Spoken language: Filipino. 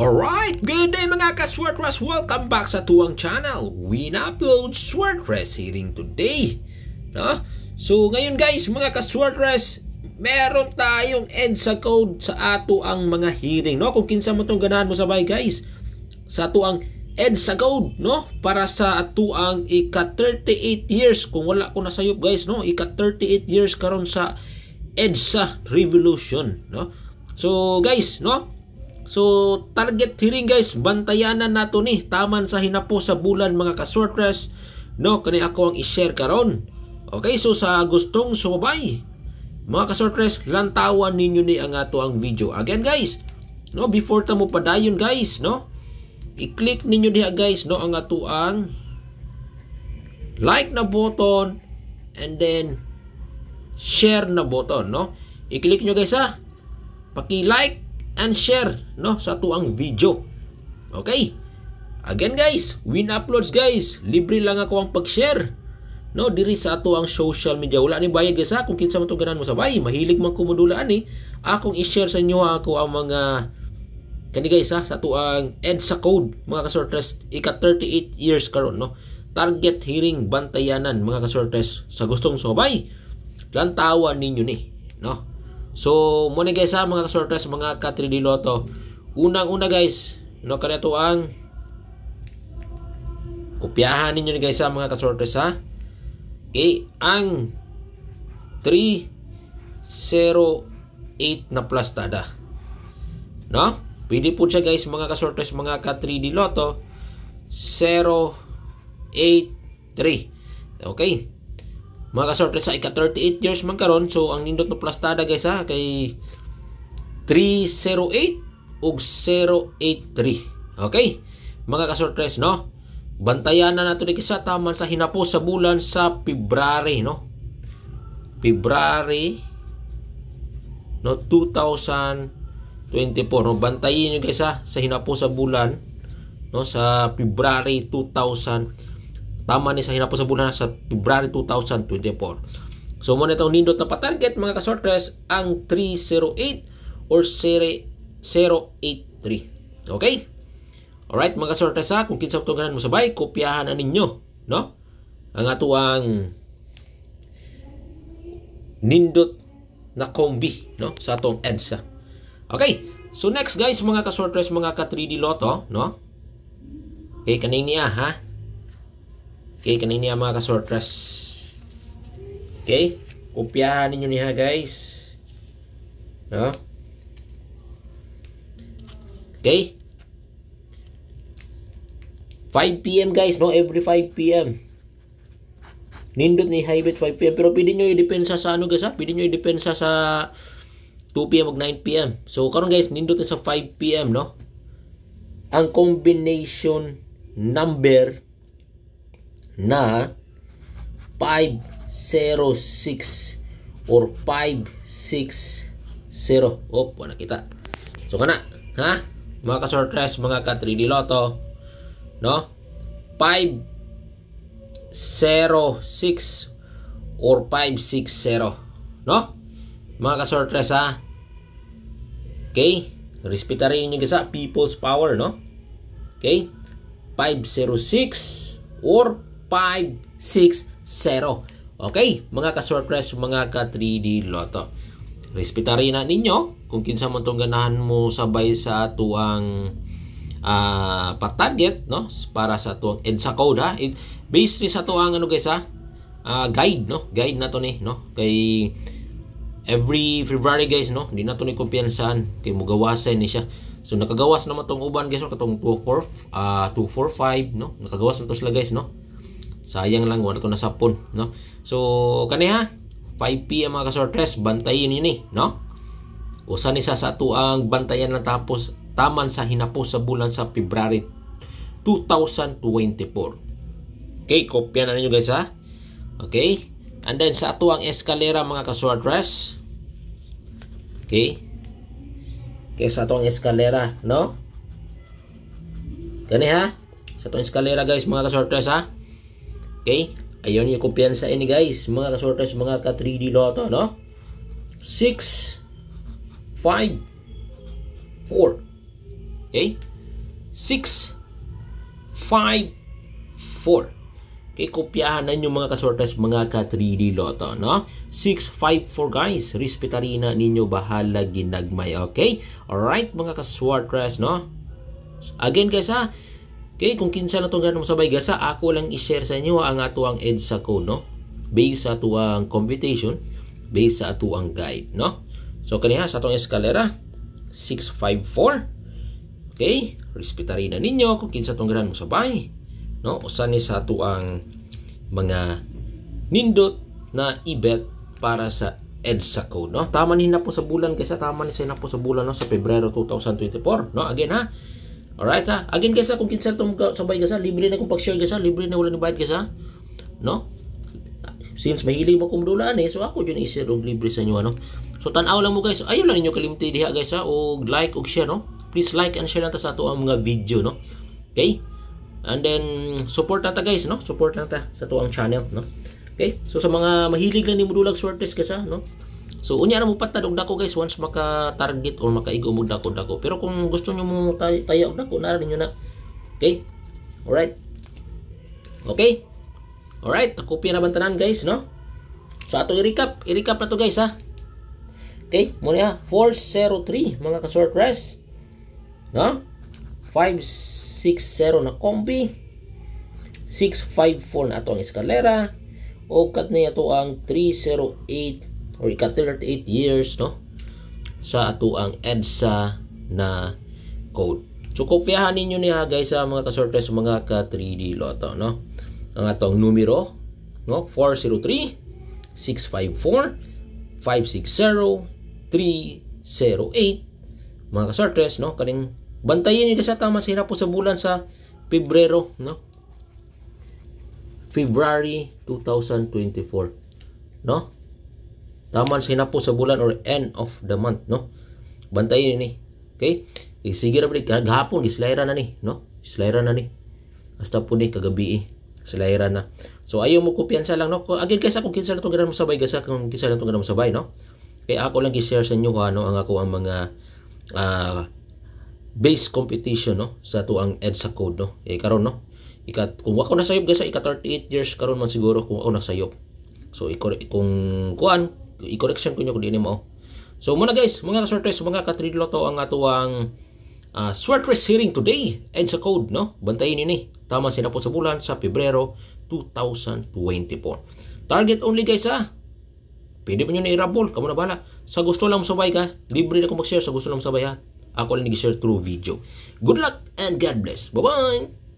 Alright, good day mga ka-Swordress! Welcome back sa tuwang channel. We na-upload Swordress hearing today. No? So ngayon guys mga ka-Swordress, meron tayong EDSA code sa ato ang mga hearing. No? Kung kinsa mo itong ganahan mo sabay guys, sa ato ang EDSA code no? para sa ato ang ika-38 years. Kung wala ko nasayop guys, no? ika-38 years karon sa EDSA Revolution. No? So guys, no? So, target hearing guys, bantayanan nato ni taman sa hinapo sa bulan mga ka kasortres. No, kani ako ang i-share karon. Okay, so sa gustong subay mga ka kasortres, lantawan ninyo ni ang ato ang video. Again guys, no, before ta mo padayon guys, no, i-click ninyo diha guys, no, ang ato ang like na button and then share na button, no. I-click nyo guys ha. Paki-like and share no sa tuang video. Okay? Again guys, win uploads guys, libre lang ako ang pag-share. No, diri sa ato ang social media. Wala ni bayad guys ha, kung kinsa man ganan mo sabay, mahilig man ko modulaan ni, eh. akong i-share sa inyo ha, ako ang mga kani guys ha, sa ato ang EDSA code, mga kasortes, ika 38 years karon no. Target hearing bantayanan mga kasortes sa gustong sabay. Lantawan ninyo ni, no. So, muna guys ha, mga kasortes, mga ka-3D Lotto. Unang-una guys, no, kanito ang kopyahan ninyo guys ha, mga ka kasortes ha. Okay, ang 308 na plus tada. No? Pwede po siya guys, mga ka kasortes, mga ka-3D Lotto. 083. Okay. Mga kasorte sa ika 38 years man karon so ang nindot no plastada guys ha kay 308 ug 083. Okay? Mga kasortes no. Bantayan na nato ni sa taman sa hinapos sa bulan sa February no. February no 2024 no bantayin niyo guys ha sa hinapos sa bulan no sa February 2000 Tama ni sa hirap sa bulan sa February 2024. So muna itong nindot na pa-target mga ka kasortres ang 308 or 083. Okay? Alright mga kasortres ha, kung kinsa itong ganan mo sabay, kopyahan na ninyo. No? Ang atuang nindot na kombi no sa atong ENSA. Okay, so next guys mga ka-sortress mga ka 3D Lotto, no? Okay, eh, kaning niya ah, ha. Okay, kanini ang mga kasortras. Okay? Kopyahan ninyo niya guys. No? Okay? 5 p.m. guys, no? Every 5 p.m. Nindot ni Hybrid 5 p.m. Pero pwede nyo i-depensa sa ano guys ha? Pwede nyo i-depensa sa 2 p.m. o 9 p.m. So, karon guys, nindot na sa 5 p.m. no? Ang combination number na 506 or 560. Op, wala kita. So kana, ha? Mga ka-shortrest, mga ka-3D Lotto, no? 506 or 560, no? Mga ka-shortrest, ha? Okay? Respeta niyo yung isa, people's power, no? Okay? 506 or 560. Okay, mga ka-surprise, mga ka-3D Lotto. Respetari na ninyo kung kinsa man tong ganahan mo sabay sa tuang uh, pa-target no para sa tuang EDSA code ha. It, based sa tuang ano guys ha, uh, guide no, guide na to ni no kay every February guys no, di na to ni kumpiyansahan kay mugawasan ni siya. So nakagawas na naman tong uban guys no katong 245 uh 245 no. Nakagawas na to sila guys no. Sayang lang wala to na sapon, no? So kani ha 5 p.m. mga kasortres, bantayin yun eh, no? Usa ni sa sato ang bantayan na tapos taman sa hinapos sa bulan sa February 2024. Okay, kopya na ninyo guys ha. Okay? And then sa ato ang eskalera mga kasortres. Okay? Okay, sa ato ang eskalera, no? Gani ha? Sa ato ang eskalera guys mga kasortres ha. Okay? Ayun yung kumpiyansa ini guys, mga kasorters, mga ka 3D Lotto, no? 6, 5, 4. Okay? 6, 5, 4. Okay, kopyahan na mga kasorters, mga ka 3D Lotto, no? 6, 5, 4 guys, respetarina ninyo bahala ginagmay, okay? Alright, mga kasorters, no? Again guys ha, Okay, kung kinsa na tong ganong sabay gasa, ako lang i-share sa inyo ang atuang EDSA ko, no? Based sa atuang computation, based sa atuang guide, no? So, kaniha sa atong eskalera, 654. Okay, respetari na ninyo kung kinsa tong ganong sabay, no? Usa ni sa atuang mga nindot na ibet para sa EDSA ko, no? Tama ni na po sa bulan kaysa tama ni sa na po sa bulan no sa Pebrero 2024, no? Again ha. Alright ha? Again guys ha, kung kinsa itong sabay guys ha, libre na kung pag-share guys ha, libre na wala nibayad guys ha. No? Since mahilig mo kong dulaan eh, so ako dyan i-share libre sa inyo ano. So tanaw lang mo guys, ayaw lang ninyo kalimti diha guys ha, og like og share no. Please like and share nata sa ato ang mga video no. Okay? And then support nata guys no, support nata sa ato ang channel no. Okay? So sa mga mahilig lang ni mo dulag swordfish guys ha no. So unya ra mo patad og dako guys once maka target or maka makaigo mo dako dako. Pero kung gusto niyo mo tay taya og dako na ninyo na. Okay? All right. Okay? All right, nakopya na bantanan guys, no? So ato i-recap, i-recap na to guys ha. Okay, mo niya 403 mga ka short rest. No? 560 na combi. 654 na ato ang eskalera. O kat niya to ang 308 or ika 38 years no sa ato ang EDSA na code. So kopyahan ninyo niya guys sa mga kasortes mga ka 3D Lotto no. Ang atong numero no 403 654 560 308 mga kasortes no kaning bantayin niyo kasi tama sa po sa bulan sa Pebrero no February 2024 no Taman sa hinapos sa bulan or end of the month, no? Bantayin ni. Eh. Okay? okay? Eh, sige ra balik kagahapon islayra na ni, no? Islayra na ni. Hasta po ni kagabi eh. Islayra na. So ayaw mo kopyansa lang, no? Again guys, ako kinsa lang tong mo sabay gasa kung kinsa lang tong mo sabay, no? Kaya ako lang gi-share sa inyo ano ang ako ang mga uh, base competition no sa to ang EDSA code no. Eh karon no. Ika kung ako na sayop gasa ika 38 years karon man siguro kung ako na sayop. So iko, kung kuan i-correction ko nyo kung din mo. So muna guys, mga ka-sorters, mga ka-tridlo to ang atuang uh, ah, sortress hearing today and sa code, no? Bantayin ini. Tama sila po sa bulan sa Pebrero 2024. Target only guys ha. Ah. Pwede pa nyo na i-rabol. Kamu na bala. Sa gusto lang sabay ka, libre na kong mag-share sa gusto lang sabay ha. Ah. Ako lang nag-share through video. Good luck and God bless. Bye-bye!